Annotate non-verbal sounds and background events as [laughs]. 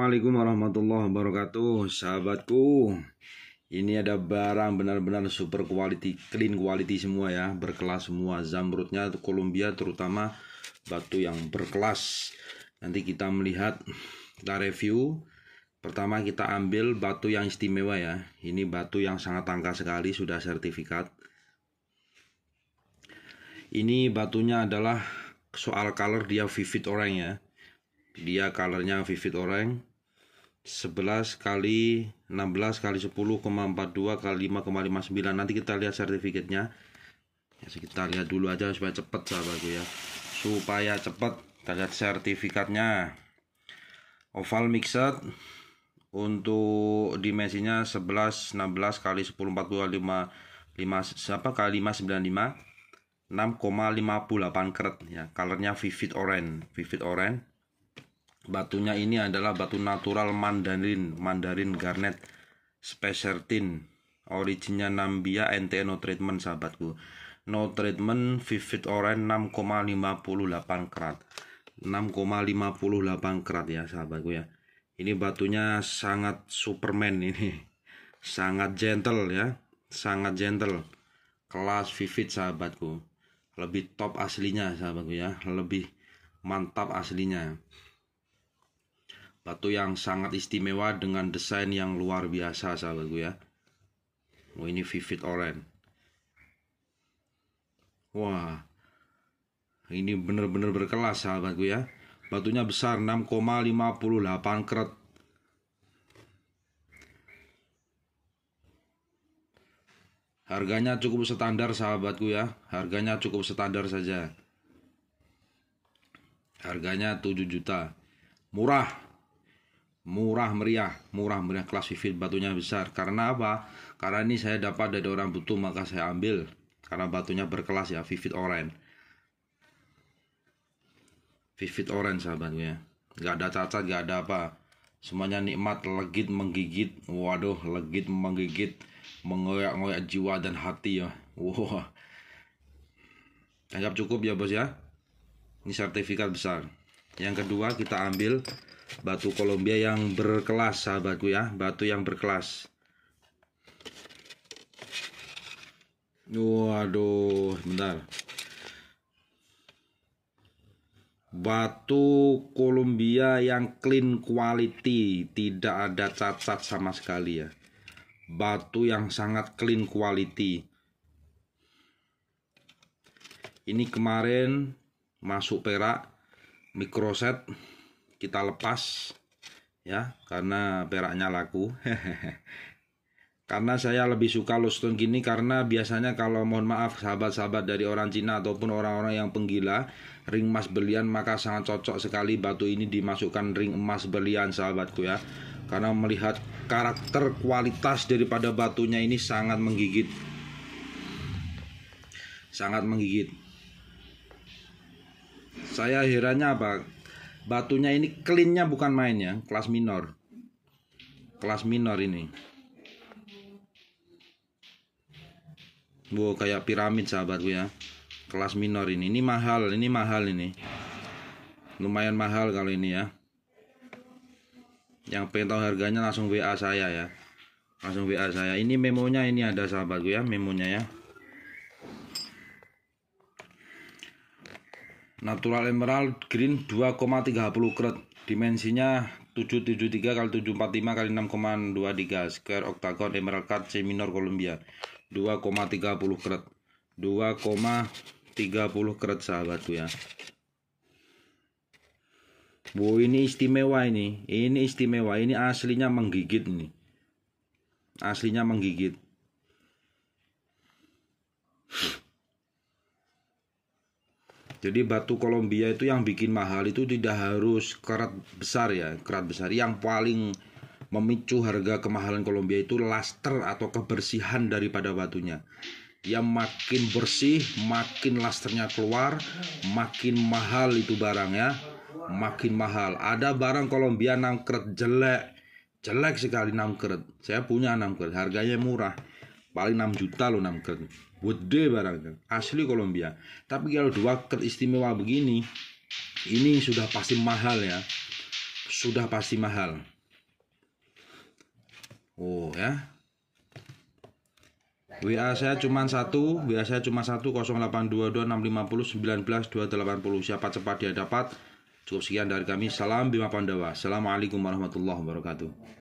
Assalamualaikum warahmatullahi wabarakatuh Sahabatku Ini ada barang benar-benar super quality Clean quality semua ya Berkelas semua Zamrudnya Columbia, terutama Batu yang berkelas Nanti kita melihat Kita review Pertama kita ambil batu yang istimewa ya Ini batu yang sangat tangka sekali Sudah sertifikat Ini batunya adalah Soal color dia vivid orange ya dia colornya vivid orange. 11 kali 16 kali 10,42 kali 5,59 nanti kita lihat sertifikatnya ya, kita lihat dulu aja supaya cepet sahabatku ya supaya cepet kita lihat sertifikatnya oval mixer untuk dimensinya 11 16 kali 10 42 5 5 siapa kali 595 6,58 kret ya colornya vivid orange vivid orange Batunya ini adalah batu natural Mandarin, Mandarin Garnet tin Originnya Nambia NT no treatment sahabatku. No treatment vivid orange 6,58 karat. 6,58 karat ya sahabatku ya. Ini batunya sangat Superman ini. [laughs] Sangat gentle ya. Sangat gentle. Kelas vivid sahabatku. Lebih top aslinya sahabatku ya. Lebih mantap aslinya. Batu yang sangat istimewa dengan desain yang luar biasa sahabatku ya. Oh ini vivid orange. Wah. Ini benar-benar berkelas sahabatku ya. Batunya besar 6,58 karat. Harganya cukup standar sahabatku ya. Harganya cukup standar saja. Harganya 7 juta. Murah murah meriah, murah meriah kelas vivid batunya besar. Karena apa? Karena ini saya dapat dari orang butuh maka saya ambil. Karena batunya berkelas ya, vivid orange. Vivid orange sahabatnya. nggak ada cacat, nggak ada apa. Semuanya nikmat, legit, menggigit. Waduh, legit, menggigit. Mengoyak-ngoyak jiwa dan hati ya. Wah. Wow. Anggap cukup ya bos ya. Ini sertifikat besar. Yang kedua kita ambil batu Kolombia yang berkelas sahabatku ya batu yang berkelas waduh bentar batu Kolombia yang clean quality tidak ada cacat sama sekali ya batu yang sangat clean quality ini kemarin masuk perak mikroset kita lepas ya karena peraknya laku [laughs] karena saya lebih suka lostone gini karena biasanya kalau mohon maaf sahabat-sahabat dari orang Cina ataupun orang-orang yang penggila ring emas berlian maka sangat cocok sekali batu ini dimasukkan ring emas berlian sahabatku ya karena melihat karakter kualitas daripada batunya ini sangat menggigit sangat menggigit saya herannya apa Batunya ini cleannya bukan main ya kelas minor. Kelas minor ini. Wow, kayak piramid sahabatku ya. Kelas minor ini. Ini mahal, ini mahal ini. Lumayan mahal kalau ini ya. Yang pengen tahu harganya langsung WA saya ya. Langsung WA saya. Ini memonya ini ada sahabatku ya, memonya ya. natural emerald green 2,30 krat dimensinya 773 kali 745 kali 6,23 square octagon emerald cut C minor Columbia 2,30 krat 2,30 krat sahabatku ya Wow ini istimewa ini ini istimewa ini aslinya menggigit nih aslinya menggigit jadi batu Kolombia itu yang bikin mahal itu tidak harus kerat besar ya, kerat besar. Yang paling memicu harga kemahalan Kolombia itu laster atau kebersihan daripada batunya. Yang makin bersih, makin lasternya keluar, makin mahal itu barang ya, makin mahal. Ada barang Kolombia nangkret jelek, jelek sekali nangkret. Saya punya nangkret, harganya murah, paling 6 juta loh nangkret gede barangnya kan. asli Kolombia tapi kalau dua istimewa begini ini sudah pasti mahal ya sudah pasti mahal oh ya WA saya cuma satu, WA saya cuma satu 082265091980. Siapa cepat dia dapat. Cukup sekian dari kami. Salam Bima Pandawa. Assalamualaikum warahmatullahi wabarakatuh.